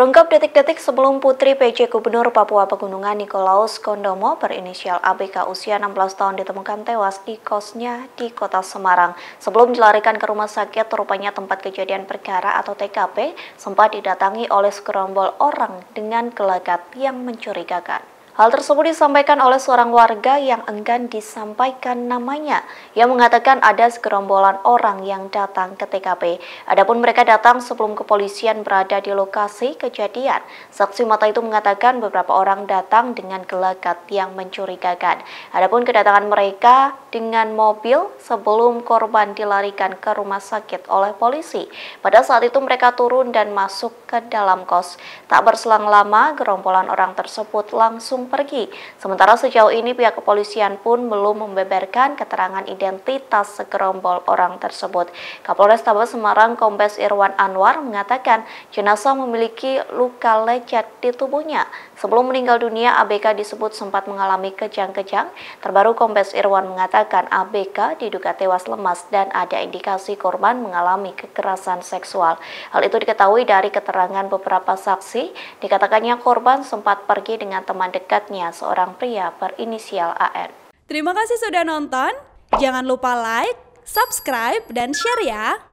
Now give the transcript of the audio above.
Terungkap detik-detik sebelum putri PJ Gubernur Papua Pegunungan Nikolaus Kondomo berinisial ABK usia 16 tahun ditemukan tewas di kosnya di kota Semarang. Sebelum dilarikan ke rumah sakit, rupanya tempat kejadian perkara atau TKP sempat didatangi oleh segerombol orang dengan gelagat yang mencurigakan. Hal tersebut disampaikan oleh seorang warga yang enggan disampaikan namanya, yang mengatakan ada segerombolan orang yang datang ke TKP. Adapun mereka datang sebelum kepolisian berada di lokasi kejadian. Saksi mata itu mengatakan beberapa orang datang dengan gelagat yang mencurigakan. Adapun kedatangan mereka dengan mobil sebelum korban dilarikan ke rumah sakit oleh polisi. Pada saat itu mereka turun dan masuk ke dalam kos. Tak berselang lama, gerombolan orang tersebut langsung pergi. Sementara sejauh ini pihak kepolisian pun belum membeberkan keterangan identitas segerombol orang tersebut. Kapolres Tabes Semarang Kombes Irwan Anwar mengatakan jenazah memiliki luka lecet di tubuhnya. Sebelum meninggal dunia, ABK disebut sempat mengalami kejang-kejang. Terbaru Kombes Irwan mengatakan ABK diduga tewas lemas dan ada indikasi korban mengalami kekerasan seksual. Hal itu diketahui dari keterangan beberapa saksi, dikatakannya korban sempat pergi dengan teman dekat terdekatnya seorang pria berinisial AN. Terima kasih sudah nonton. Jangan lupa like, subscribe, dan share ya.